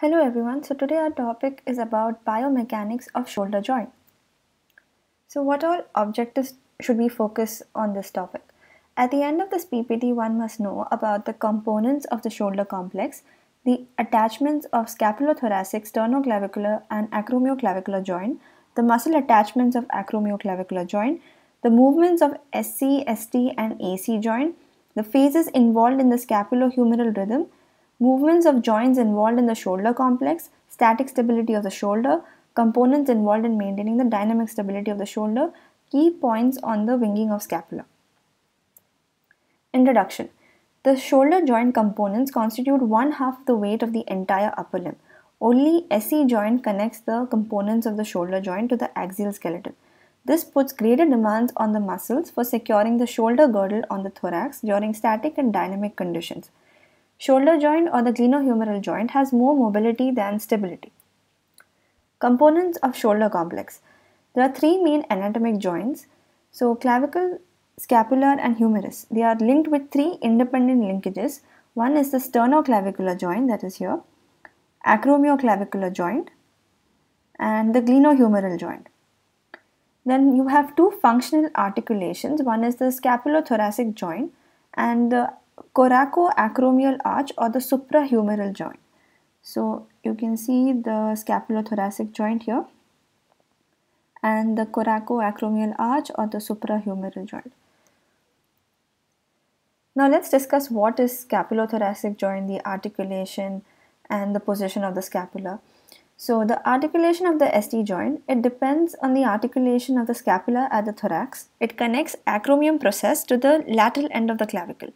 Hello everyone, so today our topic is about biomechanics of shoulder joint. So what all objectives should we focus on this topic? At the end of this PPT, one must know about the components of the shoulder complex, the attachments of scapulothoracic, sternoclavicular and acromioclavicular joint, the muscle attachments of acromioclavicular joint, the movements of SC, ST and AC joint, the phases involved in the scapulohumeral rhythm, movements of joints involved in the shoulder complex, static stability of the shoulder, components involved in maintaining the dynamic stability of the shoulder, key points on the winging of scapula. Introduction The shoulder joint components constitute one half the weight of the entire upper limb. Only SE joint connects the components of the shoulder joint to the axial skeleton. This puts greater demands on the muscles for securing the shoulder girdle on the thorax during static and dynamic conditions. Shoulder joint or the glenohumeral joint has more mobility than stability. Components of shoulder complex. There are three main anatomic joints. So clavicle, scapular and humerus. They are linked with three independent linkages. One is the sternoclavicular joint that is here, acromioclavicular joint and the glenohumeral joint. Then you have two functional articulations. One is the scapulothoracic joint and the coracoacromial arch or the suprahumeral joint. So you can see the scapulothoracic joint here and the coracoacromial arch or the suprahumeral joint. Now let's discuss what is scapulothoracic joint, the articulation and the position of the scapula. So the articulation of the ST joint, it depends on the articulation of the scapula at the thorax. It connects acromion process to the lateral end of the clavicle.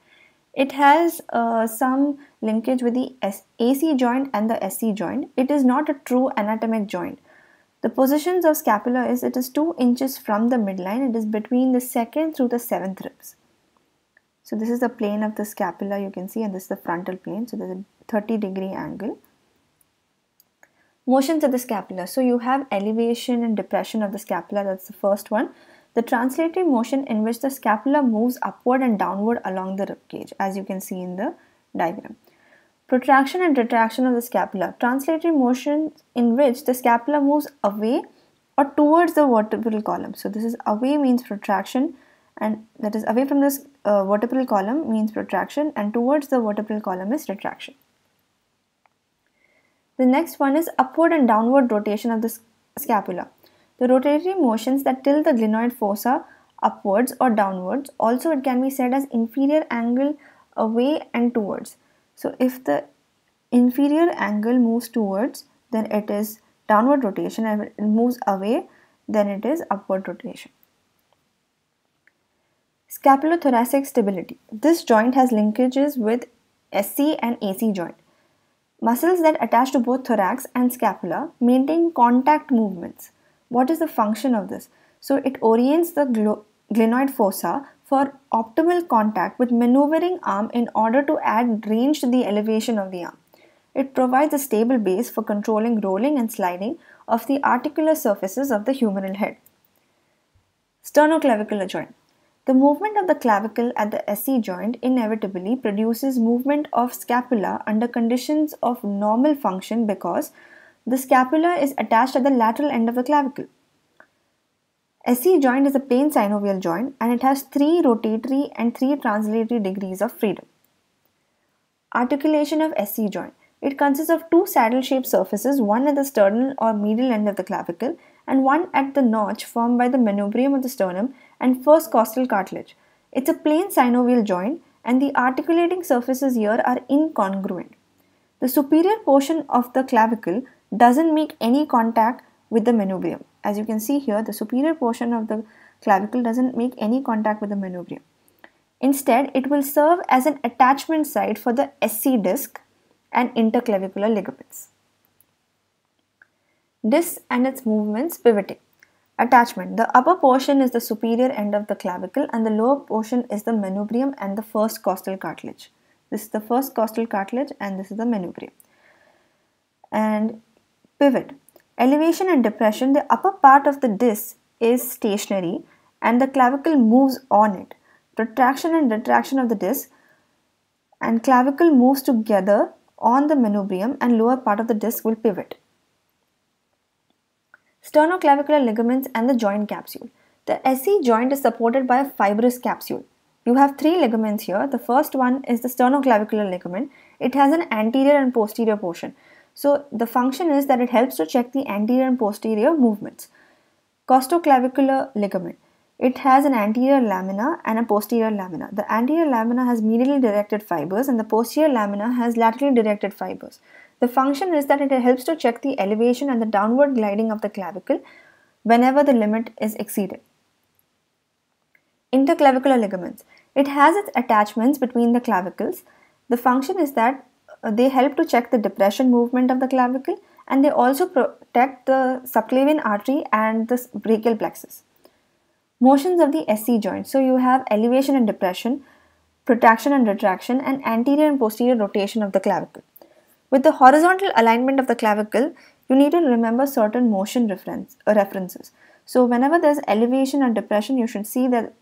It has uh, some linkage with the AC joint and the SC joint. It is not a true anatomic joint. The positions of scapula is it is 2 inches from the midline. It is between the 2nd through the 7th ribs. So this is the plane of the scapula you can see and this is the frontal plane. So there's a 30 degree angle. Motions of the scapula. So you have elevation and depression of the scapula. That's the first one the translatory motion in which the scapula moves upward and downward along the rib cage as you can see in the diagram. Protraction and retraction of the scapula. Translatory motion in which the scapula moves away or towards the vertebral column. So this is away means protraction and that is away from this uh, vertebral column means protraction and towards the vertebral column is retraction. The next one is upward and downward rotation of the scapula. The rotatory motions that tilt the glenoid fossa upwards or downwards. Also, it can be said as inferior angle away and towards. So, if the inferior angle moves towards, then it is downward rotation and if it moves away, then it is upward rotation. Scapulothoracic stability. This joint has linkages with SC and AC joint. Muscles that attach to both thorax and scapula maintain contact movements. What is the function of this? So it orients the glenoid fossa for optimal contact with maneuvering arm in order to add range to the elevation of the arm. It provides a stable base for controlling rolling and sliding of the articular surfaces of the humeral head. Sternoclavicular joint. The movement of the clavicle at the SC joint inevitably produces movement of scapula under conditions of normal function because the scapula is attached at the lateral end of the clavicle. SE joint is a pain synovial joint and it has three rotatory and three translatory degrees of freedom. Articulation of SE joint. It consists of two saddle-shaped surfaces, one at the sternal or medial end of the clavicle and one at the notch formed by the manubrium of the sternum and first costal cartilage. It's a plain synovial joint and the articulating surfaces here are incongruent. The superior portion of the clavicle doesn't make any contact with the manubrium. As you can see here, the superior portion of the clavicle doesn't make any contact with the manubrium. Instead, it will serve as an attachment site for the SC disc and interclavicular ligaments. Disc and its movements pivoting. Attachment. The upper portion is the superior end of the clavicle and the lower portion is the manubrium and the first costal cartilage. This is the first costal cartilage and this is the manubrium. And Pivot. Elevation and depression, the upper part of the disc is stationary and the clavicle moves on it. Protraction and retraction of the disc and clavicle moves together on the manubrium and lower part of the disc will pivot. Sternoclavicular ligaments and the joint capsule. The SE joint is supported by a fibrous capsule. You have three ligaments here. The first one is the sternoclavicular ligament. It has an anterior and posterior portion. So the function is that it helps to check the anterior and posterior movements. Costoclavicular ligament. It has an anterior lamina and a posterior lamina. The anterior lamina has medially directed fibers and the posterior lamina has laterally directed fibers. The function is that it helps to check the elevation and the downward gliding of the clavicle whenever the limit is exceeded. Interclavicular ligaments. It has its attachments between the clavicles. The function is that uh, they help to check the depression movement of the clavicle and they also protect the subclavian artery and the brachial plexus. Motions of the SC joint. So you have elevation and depression, protraction and retraction and anterior and posterior rotation of the clavicle. With the horizontal alignment of the clavicle, you need to remember certain motion reference, uh, references. So whenever there's elevation or depression, you should see that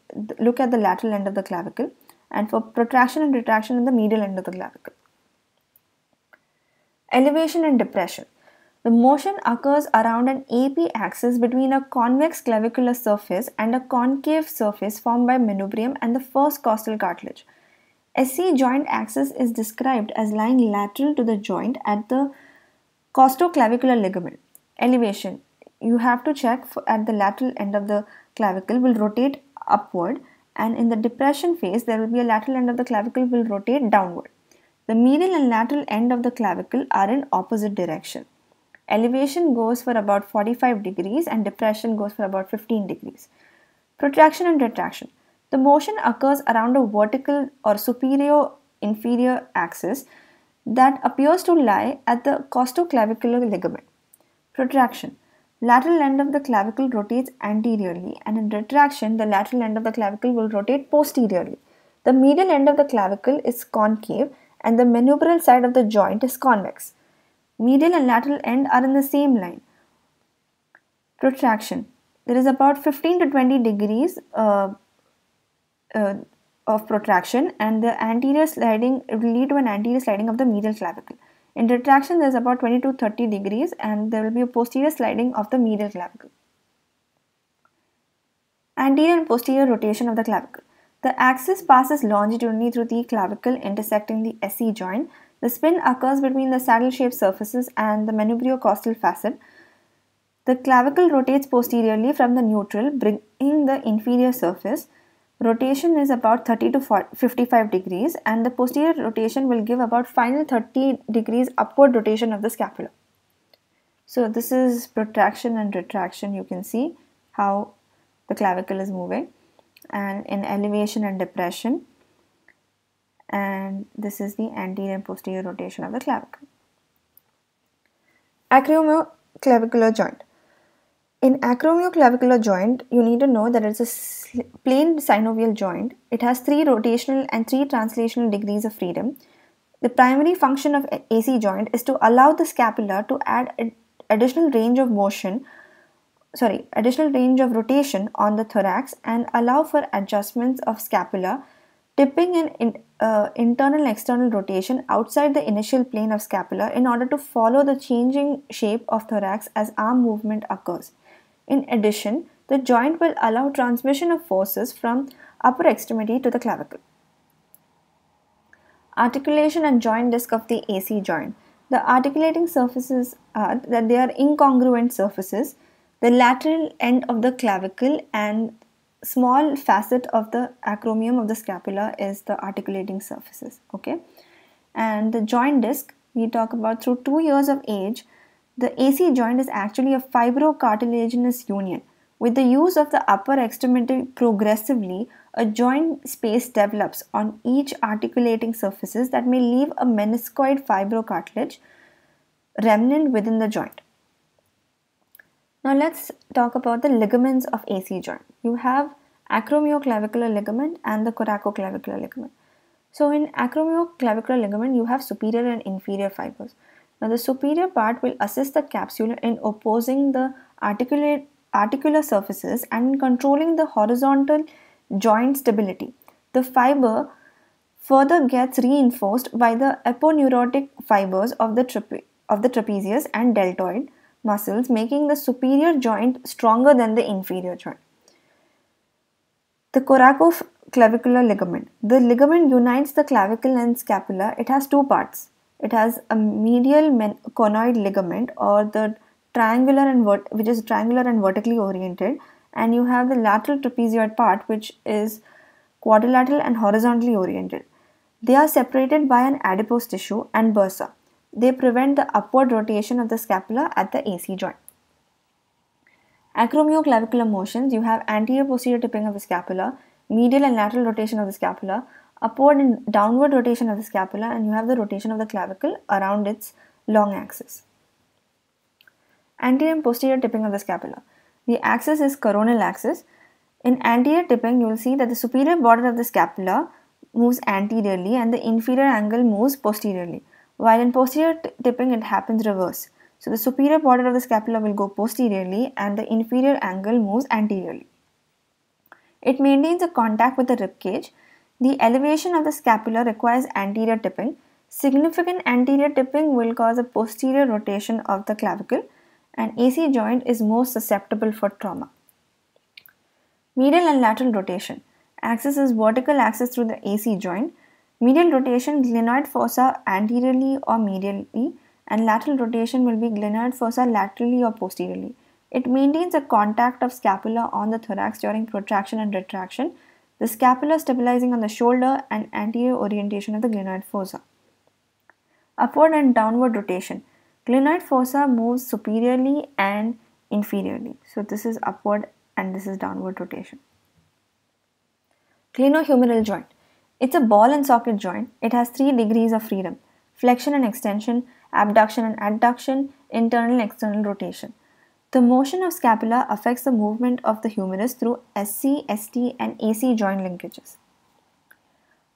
look at the lateral end of the clavicle and for protraction and retraction in the medial end of the clavicle. Elevation and depression. The motion occurs around an AP axis between a convex clavicular surface and a concave surface formed by manubrium and the first costal cartilage. SC joint axis is described as lying lateral to the joint at the costoclavicular ligament. Elevation you have to check at the lateral end of the clavicle will rotate upward and in the depression phase there will be a lateral end of the clavicle will rotate downward. The medial and lateral end of the clavicle are in opposite direction. Elevation goes for about 45 degrees and depression goes for about 15 degrees. Protraction and retraction. The motion occurs around a vertical or superior inferior axis that appears to lie at the costoclavicular ligament. Protraction. Lateral end of the clavicle rotates anteriorly and in retraction the lateral end of the clavicle will rotate posteriorly. The medial end of the clavicle is concave and the manubrial side of the joint is convex. Medial and lateral end are in the same line. Protraction. There is about 15 to 20 degrees uh, uh, of protraction and the anterior sliding will lead to an anterior sliding of the medial clavicle. In retraction, there is about 20 to 30 degrees and there will be a posterior sliding of the medial clavicle. Anterior and posterior rotation of the clavicle. The axis passes longitudinally through the clavicle intersecting the SE joint. The spin occurs between the saddle-shaped surfaces and the manubriocostal facet. The clavicle rotates posteriorly from the neutral, bringing the inferior surface. Rotation is about 30 to 55 degrees and the posterior rotation will give about final 30 degrees upward rotation of the scapula. So this is protraction and retraction. You can see how the clavicle is moving and in elevation and depression and this is the anterior and posterior rotation of the clavicle. Acromioclavicular joint. In acromioclavicular joint, you need to know that it's a plain synovial joint. It has three rotational and three translational degrees of freedom. The primary function of AC joint is to allow the scapula to add additional range of motion sorry, additional range of rotation on the thorax and allow for adjustments of scapula, tipping and in, uh, internal and external rotation outside the initial plane of scapula in order to follow the changing shape of thorax as arm movement occurs. In addition, the joint will allow transmission of forces from upper extremity to the clavicle. Articulation and joint disc of the AC joint. The articulating surfaces are that they are incongruent surfaces the lateral end of the clavicle and small facet of the acromion of the scapula is the articulating surfaces okay and the joint disc we talk about through two years of age the AC joint is actually a fibrocartilaginous union with the use of the upper extremity progressively a joint space develops on each articulating surfaces that may leave a meniscoid fibrocartilage remnant within the joint now let's talk about the ligaments of AC joint. You have acromioclavicular ligament and the coracoclavicular ligament. So in acromioclavicular ligament, you have superior and inferior fibers. Now the superior part will assist the capsule in opposing the articulate, articular surfaces and controlling the horizontal joint stability. The fiber further gets reinforced by the aponeurotic fibers of the, trape of the trapezius and deltoid muscles, making the superior joint stronger than the inferior joint. The coracoclavicular ligament. The ligament unites the clavicle and scapula. It has two parts. It has a medial conoid ligament or the triangular and which is triangular and vertically oriented and you have the lateral trapezoid part which is quadrilateral and horizontally oriented. They are separated by an adipose tissue and bursa. They prevent the upward rotation of the scapula at the AC joint. Acromioclavicular motions, you have anterior posterior tipping of the scapula, medial and lateral rotation of the scapula, upward and downward rotation of the scapula and you have the rotation of the clavicle around its long axis. Anterior and posterior tipping of the scapula. The axis is coronal axis. In anterior tipping, you will see that the superior border of the scapula moves anteriorly and the inferior angle moves posteriorly. While in posterior tipping, it happens reverse. So the superior border of the scapula will go posteriorly and the inferior angle moves anteriorly. It maintains a contact with the rib cage. The elevation of the scapula requires anterior tipping. Significant anterior tipping will cause a posterior rotation of the clavicle and AC joint is most susceptible for trauma. Medial and lateral rotation. Axis is vertical axis through the AC joint Medial rotation glenoid fossa anteriorly or medially and lateral rotation will be glenoid fossa laterally or posteriorly. It maintains a contact of scapula on the thorax during protraction and retraction, the scapula stabilizing on the shoulder and anterior orientation of the glenoid fossa. Upward and downward rotation. Glenoid fossa moves superiorly and inferiorly. So this is upward and this is downward rotation. Glenohumeral joint. It's a ball and socket joint. It has three degrees of freedom flexion and extension, abduction and adduction, internal and external rotation. The motion of scapula affects the movement of the humerus through SC, ST, and AC joint linkages.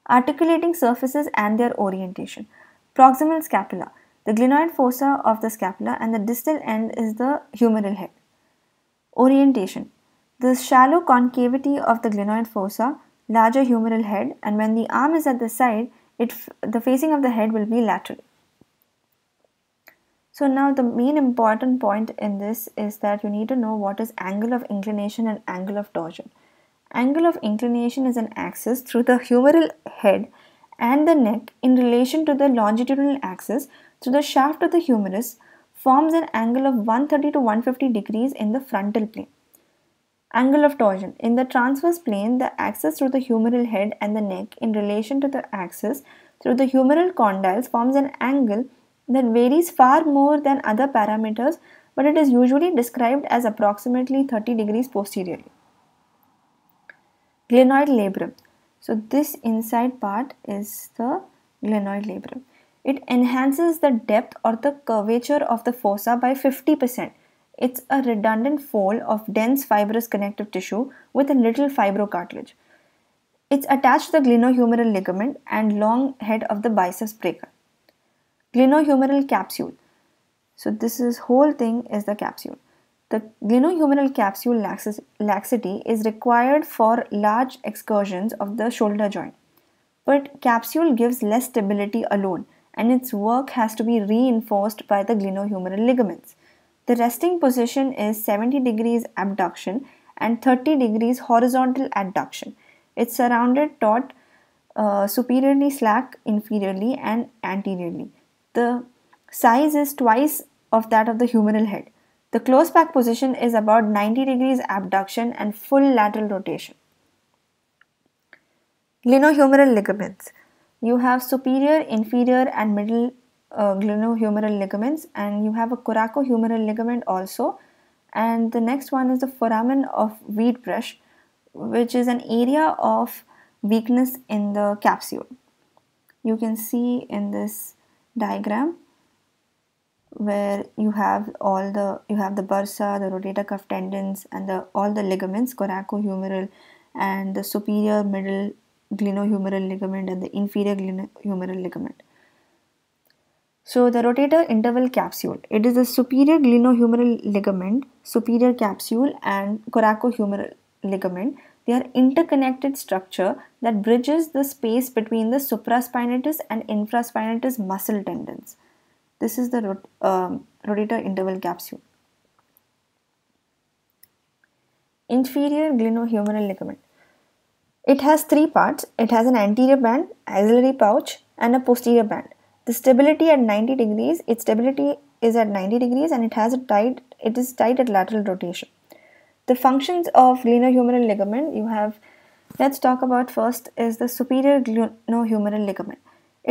Articulating surfaces and their orientation. Proximal scapula. The glenoid fossa of the scapula and the distal end is the humeral head. Orientation. The shallow concavity of the glenoid fossa larger humeral head and when the arm is at the side, it, the facing of the head will be lateral. So now the main important point in this is that you need to know what is angle of inclination and angle of torsion. Angle of inclination is an axis through the humeral head and the neck in relation to the longitudinal axis through the shaft of the humerus forms an angle of 130 to 150 degrees in the frontal plane. Angle of torsion. In the transverse plane, the axis through the humeral head and the neck in relation to the axis through the humeral condyles forms an angle that varies far more than other parameters but it is usually described as approximately 30 degrees posteriorly. Glenoid labrum. So this inside part is the glenoid labrum. It enhances the depth or the curvature of the fossa by 50 percent it's a redundant fold of dense fibrous connective tissue with a little fibrocartilage. It's attached to the glenohumeral ligament and long head of the biceps breaker. Glenohumeral capsule. So this is whole thing is the capsule. The glenohumeral capsule laxity is required for large excursions of the shoulder joint. But capsule gives less stability alone and its work has to be reinforced by the glenohumeral ligaments. The resting position is 70 degrees abduction and 30 degrees horizontal adduction. It's surrounded taut uh, superiorly slack, inferiorly and anteriorly. The size is twice of that of the humeral head. The close back position is about 90 degrees abduction and full lateral rotation. Glenohumeral ligaments. You have superior, inferior and middle uh, glenohumeral ligaments and you have a coracohumeral ligament also and the next one is the foramen of weed brush which is an area of weakness in the capsule you can see in this diagram where you have all the you have the bursa the rotator cuff tendons and the all the ligaments coracohumeral and the superior middle glenohumeral ligament and the inferior glenohumeral ligament so the rotator interval capsule, it is a superior glenohumeral ligament, superior capsule and coracohumeral ligament. They are interconnected structure that bridges the space between the supraspinatus and infraspinatus muscle tendons. This is the rot uh, rotator interval capsule. Inferior glenohumeral ligament. It has three parts. It has an anterior band, axillary pouch and a posterior band the stability at 90 degrees its stability is at 90 degrees and it has a tight it is tight at lateral rotation the functions of glenohumeral ligament you have let's talk about first is the superior glenohumeral ligament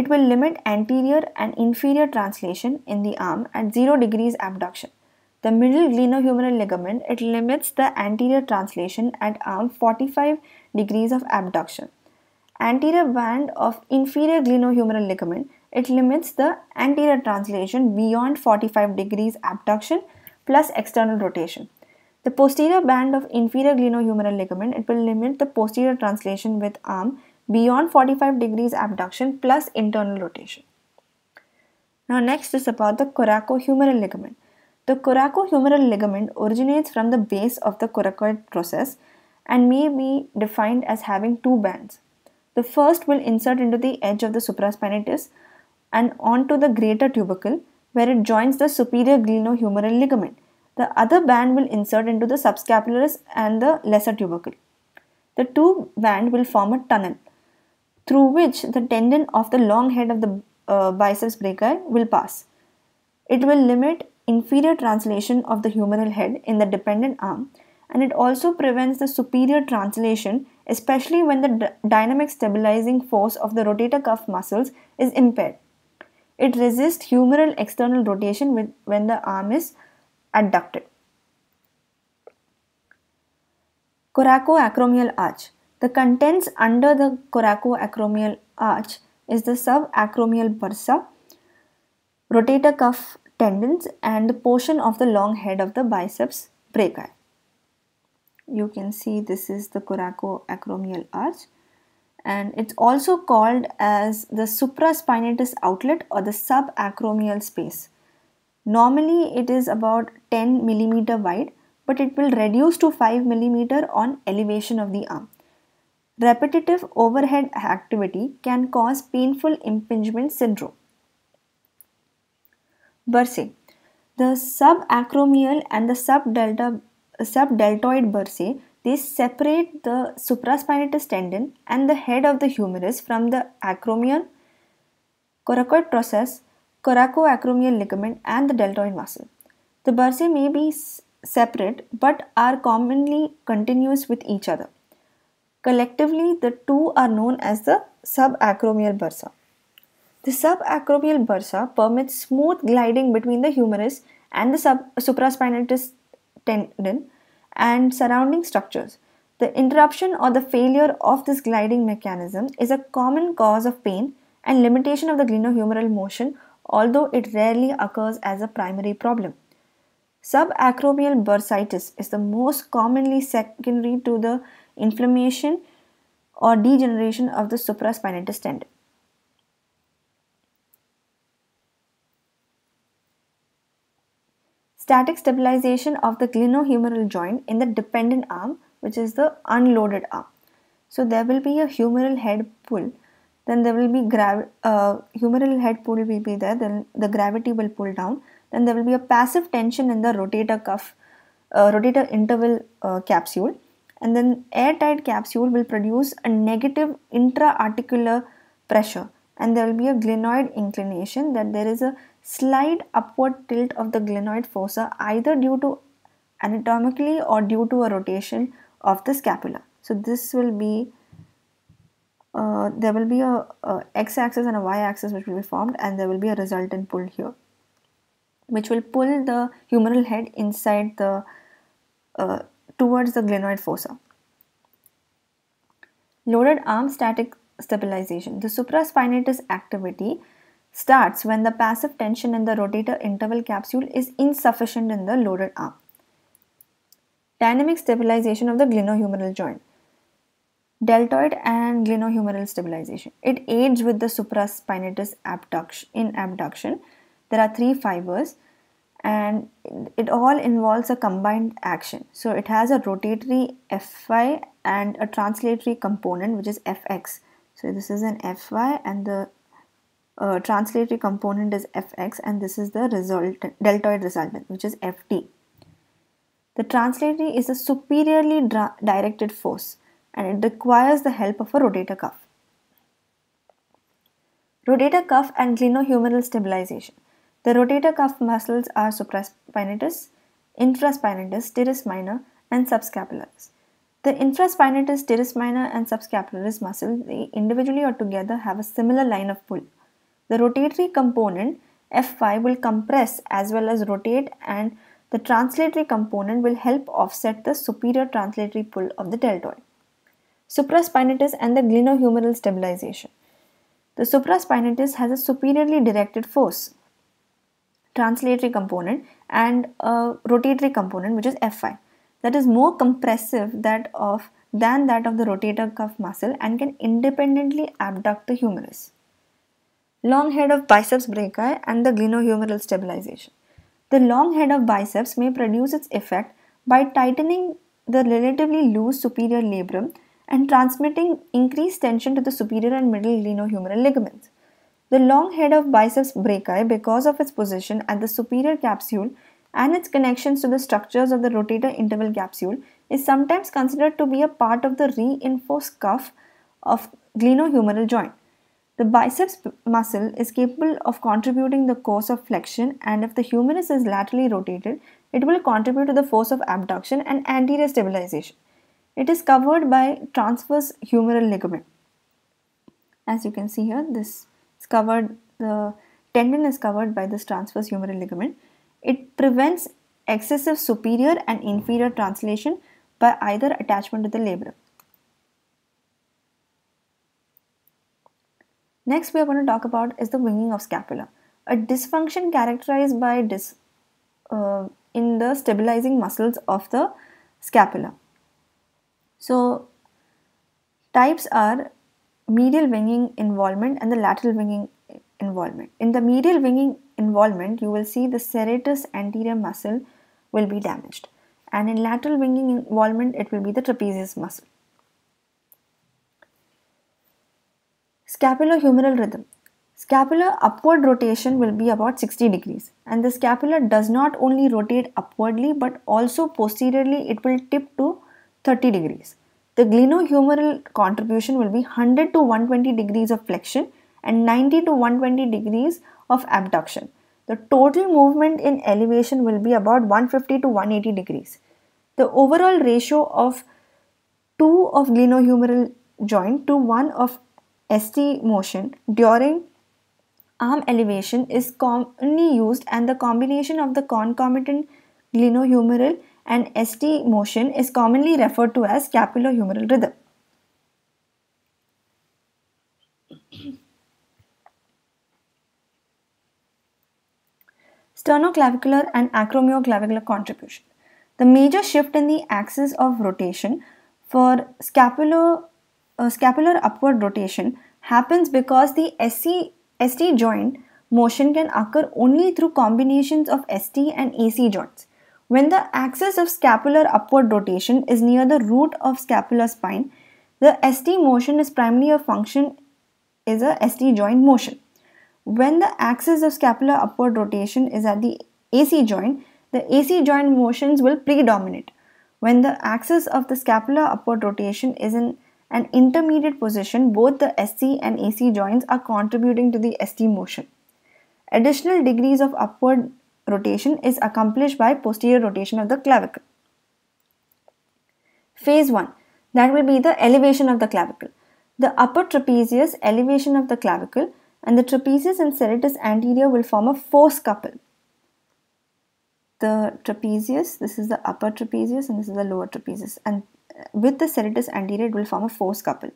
it will limit anterior and inferior translation in the arm at 0 degrees abduction the middle glenohumeral ligament it limits the anterior translation at arm 45 degrees of abduction anterior band of inferior glenohumeral ligament it limits the anterior translation beyond 45 degrees abduction plus external rotation. The posterior band of inferior glenohumeral ligament, it will limit the posterior translation with arm beyond 45 degrees abduction plus internal rotation. Now next is about the coracohumeral ligament. The coracohumeral ligament originates from the base of the coracoid process and may be defined as having two bands. The first will insert into the edge of the supraspinatus and onto the greater tubercle where it joins the superior glenohumeral ligament. The other band will insert into the subscapularis and the lesser tubercle. The two band will form a tunnel through which the tendon of the long head of the uh, biceps brachii will pass. It will limit inferior translation of the humeral head in the dependent arm and it also prevents the superior translation especially when the dynamic stabilizing force of the rotator cuff muscles is impaired. It resists humeral external rotation with, when the arm is adducted. Coracoacromial arch. The contents under the coracoacromial arch is the subacromial bursa, rotator cuff tendons and the portion of the long head of the biceps brachii. You can see this is the coracoacromial arch and it's also called as the supraspinatus outlet or the subacromial space. Normally it is about 10 millimeter wide but it will reduce to 5 millimeter on elevation of the arm. Repetitive overhead activity can cause painful impingement syndrome. Bursae. The subacromial and the subdelta, subdeltoid bursae these separate the supraspinatus tendon and the head of the humerus from the acromion, coracoid process, coracoacromial ligament and the deltoid muscle. The bursae may be separate but are commonly continuous with each other. Collectively, the two are known as the subacromial bursa. The subacromial bursa permits smooth gliding between the humerus and the supraspinatus tendon and surrounding structures. The interruption or the failure of this gliding mechanism is a common cause of pain and limitation of the glenohumeral motion, although it rarely occurs as a primary problem. Subacromial bursitis is the most commonly secondary to the inflammation or degeneration of the supraspinatus tendon. static stabilization of the glenohumeral joint in the dependent arm which is the unloaded arm. So there will be a humeral head pull then there will be grav uh, humeral head pull will be there then the gravity will pull down then there will be a passive tension in the rotator cuff uh, rotator interval uh, capsule and then airtight capsule will produce a negative intra-articular pressure and there will be a glenoid inclination that there is a slight upward tilt of the glenoid fossa either due to anatomically or due to a rotation of the scapula. So this will be uh, there will be a, a x axis and a y axis which will be formed and there will be a resultant pull here which will pull the humeral head inside the uh, towards the glenoid fossa. Loaded arm static stabilization. The supraspinatus activity starts when the passive tension in the rotator interval capsule is insufficient in the loaded arm. Dynamic stabilization of the glenohumeral joint. Deltoid and glenohumeral stabilization. It aids with the supraspinatus abduction. In abduction, there are three fibers and it all involves a combined action. So it has a rotatory Fy and a translatory component which is Fx. So this is an Fy and the uh, translatory component is fx and this is the result deltoid resultant which is ft. The translatory is a superiorly directed force and it requires the help of a rotator cuff. Rotator cuff and glenohumeral stabilization. The rotator cuff muscles are supraspinatus, infraspinatus, teres minor and subscapularis. The infraspinatus, teres minor and subscapularis muscle, they individually or together have a similar line of pull the rotatory component F5 will compress as well as rotate and the translatory component will help offset the superior translatory pull of the deltoid. Supraspinatus and the glenohumeral stabilization. The supraspinatus has a superiorly directed force, translatory component and a rotatory component which is F5 that is more compressive that of, than that of the rotator cuff muscle and can independently abduct the humerus long head of biceps brachii and the glenohumeral stabilization. The long head of biceps may produce its effect by tightening the relatively loose superior labrum and transmitting increased tension to the superior and middle glenohumeral ligaments. The long head of biceps brachii, because of its position at the superior capsule and its connections to the structures of the rotator interval capsule, is sometimes considered to be a part of the reinforced cuff of glenohumeral joint. The biceps muscle is capable of contributing the force of flexion and if the humerus is laterally rotated, it will contribute to the force of abduction and anterior stabilization. It is covered by transverse humeral ligament. As you can see here, this is covered, the tendon is covered by this transverse humeral ligament. It prevents excessive superior and inferior translation by either attachment to the labrum. Next, we are going to talk about is the winging of scapula, a dysfunction characterized by dis uh, in the stabilizing muscles of the scapula. So, types are medial winging involvement and the lateral winging involvement. In the medial winging involvement, you will see the serratus anterior muscle will be damaged, and in lateral winging involvement, it will be the trapezius muscle. Scapulohumeral rhythm. Scapular upward rotation will be about 60 degrees and the scapula does not only rotate upwardly but also posteriorly it will tip to 30 degrees. The glenohumeral contribution will be 100 to 120 degrees of flexion and 90 to 120 degrees of abduction. The total movement in elevation will be about 150 to 180 degrees. The overall ratio of 2 of glenohumeral joint to 1 of ST motion during arm elevation is commonly used and the combination of the concomitant glenohumeral and ST motion is commonly referred to as scapulohumeral rhythm. Sternoclavicular and acromioclavicular contribution. The major shift in the axis of rotation for scapulo uh, scapular upward rotation happens because the SC, ST joint motion can occur only through combinations of ST and AC joints. When the axis of scapular upward rotation is near the root of scapular spine, the ST motion is primarily a function is a ST joint motion. When the axis of scapular upward rotation is at the AC joint, the AC joint motions will predominate. When the axis of the scapular upward rotation is in and intermediate position, both the SC and AC joints are contributing to the ST motion. Additional degrees of upward rotation is accomplished by posterior rotation of the clavicle. Phase 1 that will be the elevation of the clavicle. The upper trapezius elevation of the clavicle and the trapezius and serratus anterior will form a force couple. The trapezius, this is the upper trapezius and this is the lower trapezius and with the serratus anterior it will form a force couple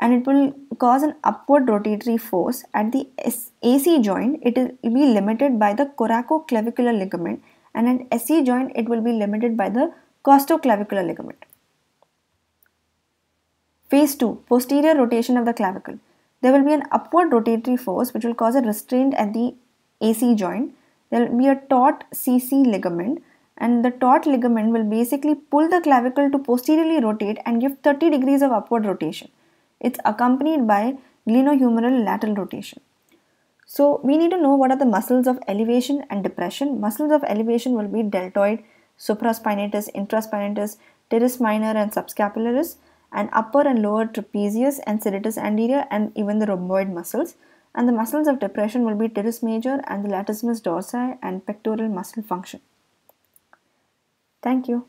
and it will cause an upward rotatory force at the AC joint it will be limited by the coracoclavicular ligament and at SC joint it will be limited by the costoclavicular ligament. Phase 2 posterior rotation of the clavicle there will be an upward rotatory force which will cause a restraint at the AC joint there will be a taut CC ligament and the taut ligament will basically pull the clavicle to posteriorly rotate and give 30 degrees of upward rotation. It's accompanied by glenohumeral lateral rotation. So we need to know what are the muscles of elevation and depression. Muscles of elevation will be deltoid, supraspinatus, intraspinatus, teres minor and subscapularis and upper and lower trapezius and serratus anterior and even the rhomboid muscles. And the muscles of depression will be teres major and the latissimus dorsi and pectoral muscle function. Thank you.